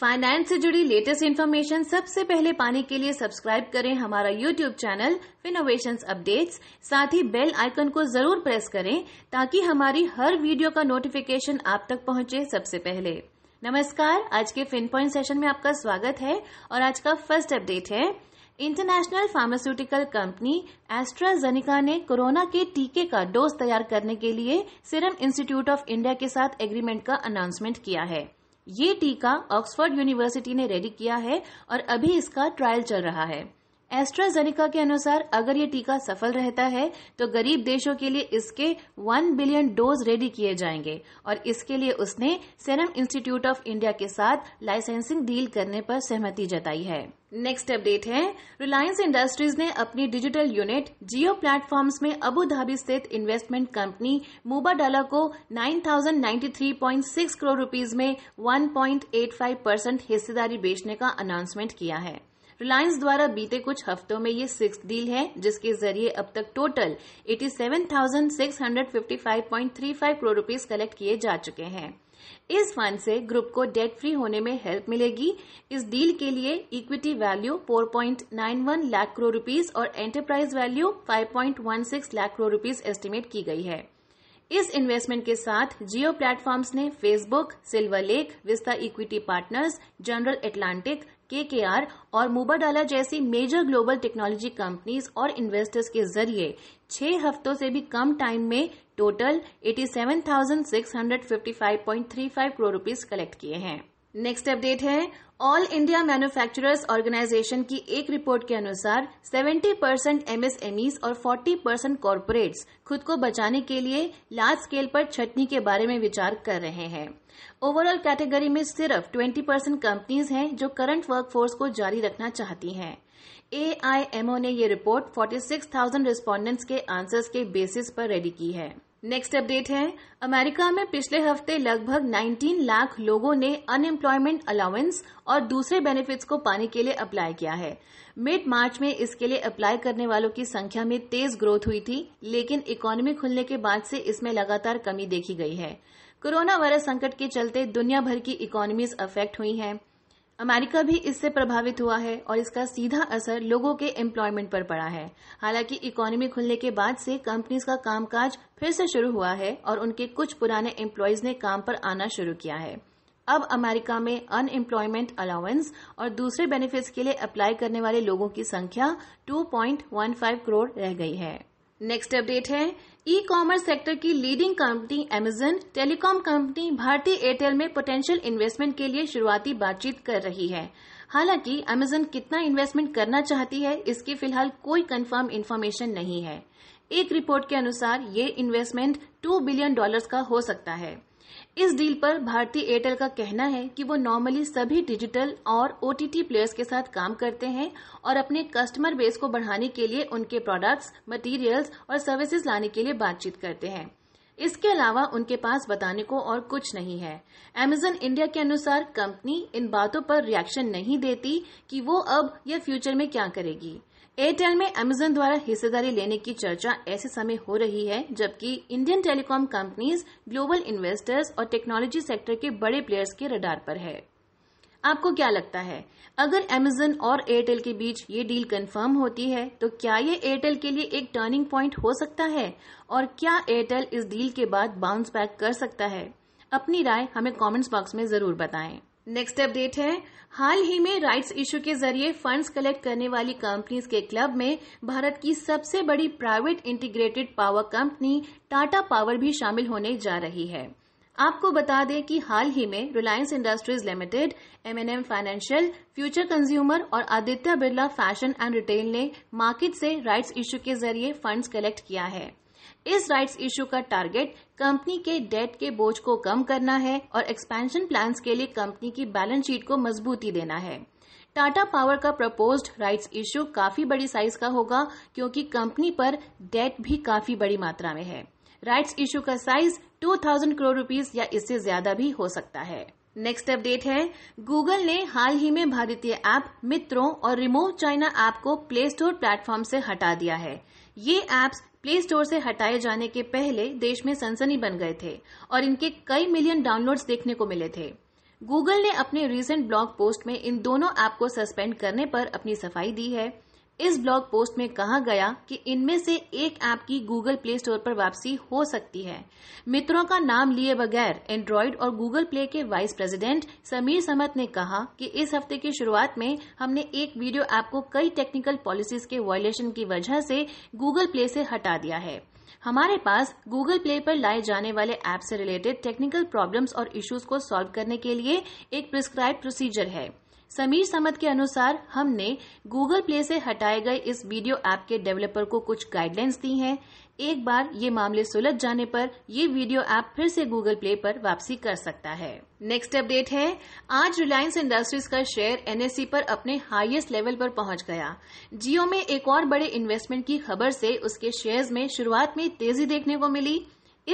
finance से जुड़ी latest information सबसे पहले पाने के लिए सब्सक्राइब करें हमारा यूट्यूब चैनल फिनोवेशन अपडेट्स साथ ही बेल आइकन को जरूर प्रेस करें ताकि हमारी हर वीडियो का नोटिफिकेशन आप तक पहुंचे सबसे पहले नमस्कार आज के फिन पॉइंट सेशन में आपका स्वागत है और आज का फर्स्ट अपडेट है इंटरनेशनल फार्मास्यूटिकल कंपनी एस्ट्राजेनिका ने कोरोना के टीके का डोज तैयार करने के लिए सिरम इंस्टीट्यूट ऑफ इंडिया के साथ एग्रीमेंट का अनाउंसमेंट किया है ये टीका ऑक्सफोर्ड यूनिवर्सिटी ने रेडी किया है और अभी इसका ट्रायल चल रहा है एस्ट्राजेनिका के अनुसार अगर ये टीका सफल रहता है तो गरीब देशों के लिए इसके वन बिलियन डोज रेडी किए जाएंगे और इसके लिए उसने सेरम इंस्टीट्यूट ऑफ इंडिया के साथ लाइसेंसिंग डील करने पर सहमति जताई है नेक्स्ट अपडेट है रिलायंस इंडस्ट्रीज ने अपनी डिजिटल यूनिट जियो प्लेटफॉर्म्स में अबू धाबी स्थित इन्वेस्टमेंट कंपनी मुबाडाला को 9,093.6 करोड़ रुपीस में 1.85 परसेंट हिस्सेदारी बेचने का अनाउंसमेंट किया है रिलायंस द्वारा बीते कुछ हफ्तों में ये सिक्स डील है जिसके जरिए अब तक टोटल 87,655.35 करोड़ रुपीस कलेक्ट किए जा चुके हैं इस फंड से ग्रुप को डेट फ्री होने में हेल्प मिलेगी इस डील के लिए equity value 4.91 lakh crore rupees और enterprise value 5.16 lakh crore rupees estimate की गई है इस इन्वेस्टमेंट के साथ जियो प्लेटफॉर्म्स ने Facebook Silver Lake Vista Equity Partners General Atlantic KKR और मुबाडाला जैसी मेजर ग्लोबल टेक्नोलॉजी कंपनीज और इन्वेस्टर्स के जरिए छह हफ्तों से भी कम टाइम में टोटल 87,655.35 करोड़ रुपीस कलेक्ट किए हैं नेक्स्ट अपडेट है ऑल इंडिया मैन्युफैक्चरर्स ऑर्गेनाइजेशन की एक रिपोर्ट के अनुसार 70 परसेंट एमएसएमईस और 40 परसेंट कॉरपोरेट्स खुद को बचाने के लिए लार्ज स्केल पर छटनी के बारे में विचार कर रहे हैं ओवरऑल कैटेगरी में सिर्फ 20 परसेंट कंपनीज हैं जो करंट वर्कफोर्स को जारी रखना चाहती हैं एआईएमओ ने ये रिपोर्ट 46,000 रिस्पोंडेंट्स के आंसर्स के बेसिस पर रेडी की है नेक्स्ट अपडेट है अमेरिका में पिछले हफ्ते लगभग 19 लाख लोगों ने अनएम्प्लॉयमेंट अलाउंस और दूसरे बेनिफिट्स को पाने के लिए अप्लाई किया है मिड मार्च में इसके लिए अप्लाई करने वालों की संख्या में तेज ग्रोथ हुई थी लेकिन इकोनॉमी खुलने के बाद से इसमें लगातार कमी देखी गई है कोरोना वायरस संकट के चलते दुनिया भर की इकोनॉमीज अफेक्ट हुई हैं अमेरिका भी इससे प्रभावित हुआ है और इसका सीधा असर लोगों के एम्प्लॉयमेंट पर पड़ा है हालांकि इकोनॉमी खुलने के बाद से कंपनीज का कामकाज फिर से शुरू हुआ है और उनके कुछ पुराने एम्प्लॉयज ने काम पर आना शुरू किया है अब अमेरिका में अनएम्प्लॉयमेंट अलाउंस और दूसरे बेनिफिट्स के लिए अप्लाई करने वाले लोगों की संख्या 2.15 करोड़ रह गई है नेक्स्ट अपडेट है ई कॉमर्स सेक्टर की leading company Amazon telecom company Bharti Airtel में पोटेंशियल इन्वेस्टमेंट के लिए शुरुआती बातचीत कर रही है हालांकि अमेजन कितना इन्वेस्टमेंट करना चाहती है इसकी फिलहाल कोई कंफर्म इन्फॉर्मेशन नहीं है एक रिपोर्ट के अनुसार ये इन्वेस्टमेंट 2 बिलियन डॉलर्स का हो सकता है इस डील पर भारतीय एयरटेल का कहना है कि वो नॉर्मली सभी डिजिटल और ओटीटी प्लेयर्स के साथ काम करते हैं और अपने कस्टमर बेस को बढ़ाने के लिए उनके प्रोडक्ट्स मटेरियल्स और सर्विसेज लाने के लिए बातचीत करते हैं इसके अलावा उनके पास बताने को और कुछ नहीं है एमेजन इंडिया के अनुसार कंपनी इन बातों पर रिएक्शन नहीं देती कि वो अब या फ्यूचर में क्या करेगी एयरटेल में अमेजन द्वारा हिस्सेदारी लेने की चर्चा ऐसे समय हो रही है जबकि Indian telecom companies global investors और टेक्नोलॉजी सेक्टर के बड़े प्लेयर्स के रडार पर है आपको क्या लगता है अगर अमेजन और एयरटेल के बीच ये डील कंफर्म होती है तो क्या ये एयरटेल के लिए एक टर्निंग प्वाइंट हो सकता है और क्या एयरटेल इस डील के बाद बाउंस बैक कर सकता है अपनी राय हमें कमेंट्स बॉक्स में जरूर बताएं नेक्स्ट अपडेट है हाल ही में राइट्स इशू के जरिए फंड्स कलेक्ट करने वाली कंपनीज के क्लब में भारत की सबसे बड़ी private integrated power company Tata power भी शामिल होने जा रही है आपको बता दें कि हाल ही में Reliance Industries Limited M&M financial Future Consumer और Aditya Birla fashion and retail ने मार्केट से राइट्स इश्यू के जरिए फंड्स कलेक्ट किया है इस राइट्स इशू का टारगेट कंपनी के डेट के बोझ को कम करना है और एक्सपेंशन प्लान्स के लिए कंपनी की बैलेंस शीट को मजबूती देना है टाटा पावर का प्रपोज्ड राइट्स इशू काफी बड़ी साइज का होगा क्योंकि कंपनी पर डेट भी काफी बड़ी मात्रा में है राइट्स इशू का साइज 2000 करोड़ रुपीस या इससे ज्यादा भी हो सकता है नेक्स्ट अपडेट है गूगल ने हाल ही में भारतीय ऐप मित्रों और रिमोव चाइना ऐप को प्ले स्टोर प्लेटफॉर्म से हटा दिया है ये ऐप्स प्ले स्टोर से हटाए जाने के पहले देश में सनसनी बन गए थे और इनके कई मिलियन डाउनलोड्स देखने को मिले थे गूगल ने अपने रीसेंट ब्लॉग पोस्ट में इन दोनों ऐप को सस्पेंड करने पर अपनी सफाई दी है इस ब्लॉग पोस्ट में कहा गया कि इनमें से एक ऐप की गूगल प्ले स्टोर पर वापसी हो सकती है मित्रों का नाम लिए बगैर एंड्रॉइड और गूगल प्ले के वाइस प्रेसिडेंट समीर समत ने कहा कि इस हफ्ते की शुरुआत में हमने एक वीडियो ऐप को कई टेक्निकल पॉलिसीज के वायलेशन की वजह से गूगल प्ले से हटा दिया है हमारे पास गूगल प्ले पर लाए जाने वाले ऐप से रिलेटेड टेक्निकल प्रॉब्लम्स और इश्यूज को सॉल्व करने के लिए एक प्रिस्क्राइब प्रोसीजर है समीर समत के अनुसार हमने गूगल प्ले से हटाए गए इस वीडियो ऐप के डेवलपर को कुछ गाइडलाइंस दी हैं एक बार ये मामले सुलझ जाने पर ये वीडियो ऐप फिर से गूगल प्ले पर वापसी कर सकता है नेक्स्ट अपडेट है आज रिलायंस इंडस्ट्रीज का शेयर एनएससी पर अपने हाईएस्ट लेवल पर पहुंच गया जियो में एक और बड़े इन्वेस्टमेंट की खबर से उसके शेयर्स में शुरुआत में तेजी देखने को मिली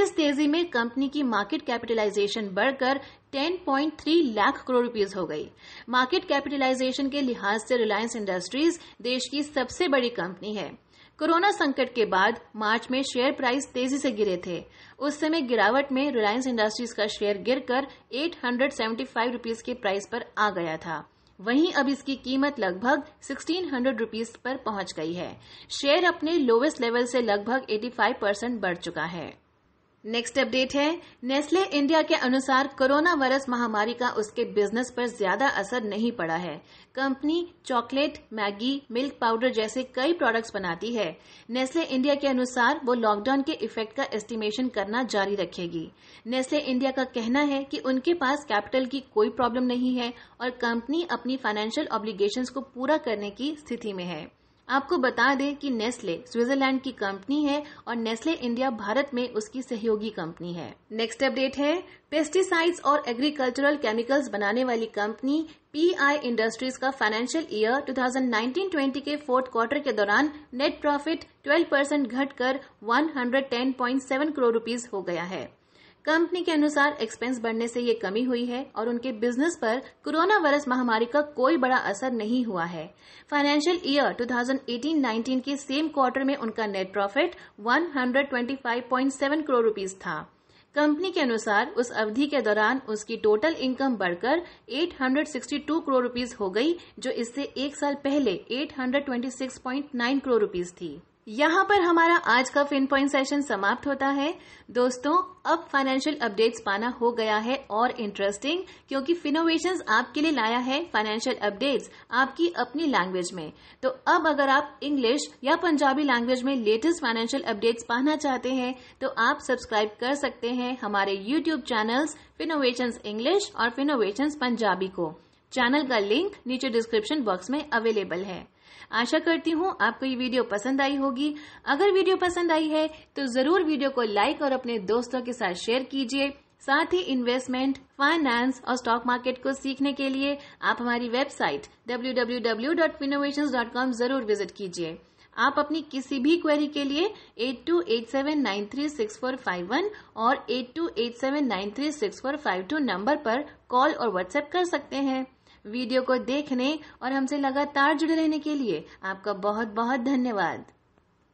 इस तेजी में कंपनी की मार्केट कैपिटलाइजेशन बढ़कर 10.3 लाख करोड़ रूपीज हो गई मार्केट कैपिटलाइजेशन के लिहाज से रिलायंस इंडस्ट्रीज देश की सबसे बड़ी कंपनी है कोरोना संकट के बाद मार्च में शेयर प्राइस तेजी से गिरे थे उस समय गिरावट में रिलायंस इंडस्ट्रीज का शेयर गिरकर 875 रुपीस के प्राइस पर आ गया था वहीं अब इसकी कीमत लगभग 1600 हंड्रेड पर पहुंच गई है शेयर अपने लोवेस्ट लेवल से लगभग 85 परसेंट बढ़ चुका है नेक्स्ट अपडेट है नेस्ले इंडिया के अनुसार कोरोना वायरस महामारी का उसके बिजनेस पर ज्यादा असर नहीं पड़ा है company chocolate Maggi milk powder जैसे कई प्रोडक्ट्स बनाती है नेस्ले इंडिया के अनुसार वो लॉकडाउन के इफेक्ट का एस्टिमेशन करना जारी रखेगी नेस्ले इंडिया का कहना है कि उनके पास कैपिटल की कोई प्रॉब्लम नहीं है और कंपनी अपनी फाइनेंशियल ऑब्लीगेशन को पूरा करने की स्थिति में है आपको बता दें कि नेस्ले स्विट्जरलैंड की कंपनी है और नेस्ले इंडिया भारत में उसकी सहयोगी कंपनी है नेक्स्ट अपडेट है पेस्टिसाइड्स और एग्रीकल्चरल केमिकल्स बनाने वाली कंपनी पीआई इंडस्ट्रीज का फाइनेंशियल ईयर 2019-20 के फोर्थ क्वार्टर के दौरान नेट प्रॉफिट 12 परसेंट घटकर 110.7 करोड़ रुपीस हो गया है कंपनी के अनुसार एक्सपेंस बढ़ने से ये कमी हुई है और उनके बिजनेस पर कोरोना वायरस महामारी का कोई बड़ा असर नहीं हुआ है फाइनेंशियल ईयर 2018-19 के सेम क्वार्टर में उनका नेट प्रॉफिट 125.7 करोड़ रुपीज था कंपनी के अनुसार उस अवधि के दौरान उसकी टोटल इनकम बढ़कर 862 करोड़ रूपीज हो गई जो इससे एक साल पहले 826.9 करोड़ रुपीज थी यहाँ पर हमारा आज का फिन पॉइंट सेशन समाप्त होता है दोस्तों अब फाइनेंशियल अपडेट्स पाना हो गया है और इंटरेस्टिंग क्योंकि फिनोवेशन आपके लिए लाया है फाइनेंशियल अपडेट्स आपकी अपनी लैंग्वेज में तो अब अगर आप इंग्लिश या पंजाबी लैंग्वेज में लेटेस्ट फाइनेंशियल अपडेट्स पाना चाहते हैं तो आप सब्सक्राइब कर सकते हैं हमारे यूट्यूब चैनल फिनोवेशन इंग्लिश और फिनोवेशन पंजाबी को चैनल का लिंक नीचे डिस्क्रिप्शन बॉक्स में अवेलेबल है आशा करती हूँ आपको ये वीडियो पसंद आई होगी अगर वीडियो पसंद आई है तो जरूर वीडियो को लाइक और अपने दोस्तों के साथ शेयर कीजिए साथ ही इन्वेस्टमेंट फाइनेंस और स्टॉक मार्केट को सीखने के लिए आप हमारी वेबसाइट www.finnovations.com जरूर विजिट कीजिए आप अपनी किसी भी क्वेरी के लिए 8287936451 और 8287936452 नंबर पर कॉल और व्हाट्सएप कर सकते हैं वीडियो को देखने और हमसे लगातार जुड़े रहने के लिए आपका बहुत बहुत धन्यवाद